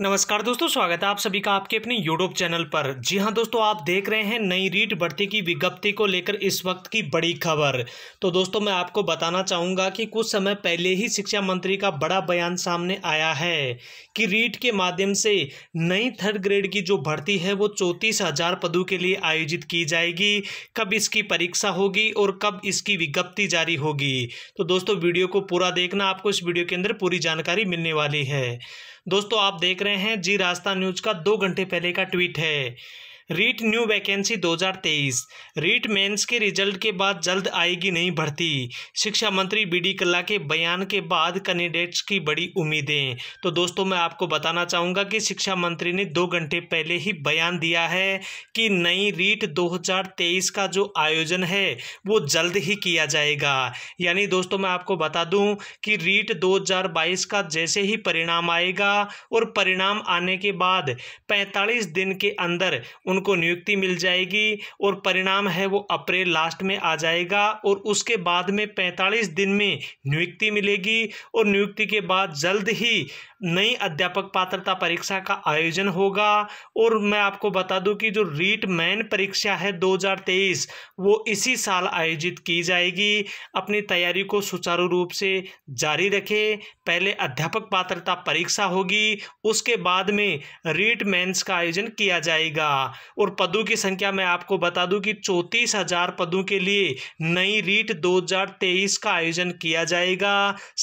नमस्कार दोस्तों स्वागत है आप सभी का आपके अपने यूट्यूब चैनल पर जी हां दोस्तों आप देख रहे हैं नई रीट भर्ती की विज्ञप्ति को लेकर इस वक्त की बड़ी खबर तो दोस्तों मैं आपको बताना चाहूंगा कि कुछ समय पहले ही शिक्षा मंत्री का बड़ा बयान सामने आया है कि रीट के माध्यम से नई थर्ड ग्रेड की जो भर्ती है वो चौंतीस पदों के लिए आयोजित की जाएगी कब इसकी परीक्षा होगी और कब इसकी विज्ञप्ति जारी होगी तो दोस्तों वीडियो को पूरा देखना आपको इस वीडियो के अंदर पूरी जानकारी मिलने वाली है दोस्तों आप देख रहे हैं जी राजस्थान न्यूज़ का दो घंटे पहले का ट्वीट है REET new vacancy 2023 REET mains के रिजल्ट के बाद जल्द आएगी नई भर्ती शिक्षा मंत्री बीडी कल्ला के बयान के बाद कैंडिडेट्स की बड़ी उम्मीदें तो दोस्तों मैं आपको बताना चाहूँगा कि शिक्षा मंत्री ने दो घंटे पहले ही बयान दिया है कि नई रीट 2023 का जो आयोजन है वो जल्द ही किया जाएगा यानी दोस्तों मैं आपको बता दूँ कि रीट बाईस का जैसे ही परिणाम आएगा और परिणाम आने के बाद पैंतालीस दिन के अंदर उन उनको नियुक्ति मिल जाएगी और परिणाम है वो अप्रैल लास्ट में आ जाएगा और उसके बाद में पैंतालीस दिन में नियुक्ति मिलेगी और नियुक्ति के बाद जल्द ही नई अध्यापक पात्रता परीक्षा का आयोजन होगा और मैं आपको बता दूं कि जो रीट मैन परीक्षा है 2023 वो इसी साल आयोजित की जाएगी अपनी तैयारी को सुचारू रूप से जारी रखें पहले अध्यापक पात्रता परीक्षा होगी उसके बाद में रीट मैंस का आयोजन किया जाएगा और पदों की संख्या मैं आपको बता दूं कि चौंतीस हजार पदों के लिए नई रीट 2023 का आयोजन किया जाएगा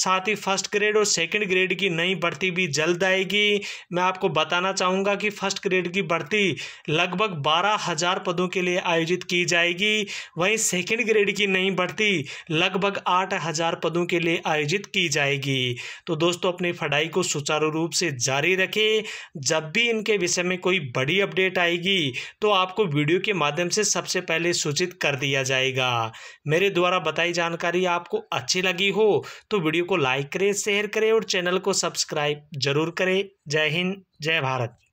साथ ही फर्स्ट ग्रेड और सेकंड ग्रेड की नई भर्ती भी जल्द आएगी मैं आपको बताना चाहूँगा कि फर्स्ट ग्रेड की भर्ती लगभग बारह हजार पदों के लिए आयोजित की जाएगी वहीं सेकंड ग्रेड की नई भर्ती लगभग आठ हजार पदों के लिए आयोजित की जाएगी तो दोस्तों अपनी पढ़ाई को सुचारू रूप से जारी रखें जब भी इनके विषय में कोई बड़ी अपडेट आएगी होगी तो आपको वीडियो के माध्यम से सबसे पहले सूचित कर दिया जाएगा मेरे द्वारा बताई जानकारी आपको अच्छी लगी हो तो वीडियो को लाइक करें शेयर करें और चैनल को सब्सक्राइब जरूर करें जय हिंद जय भारत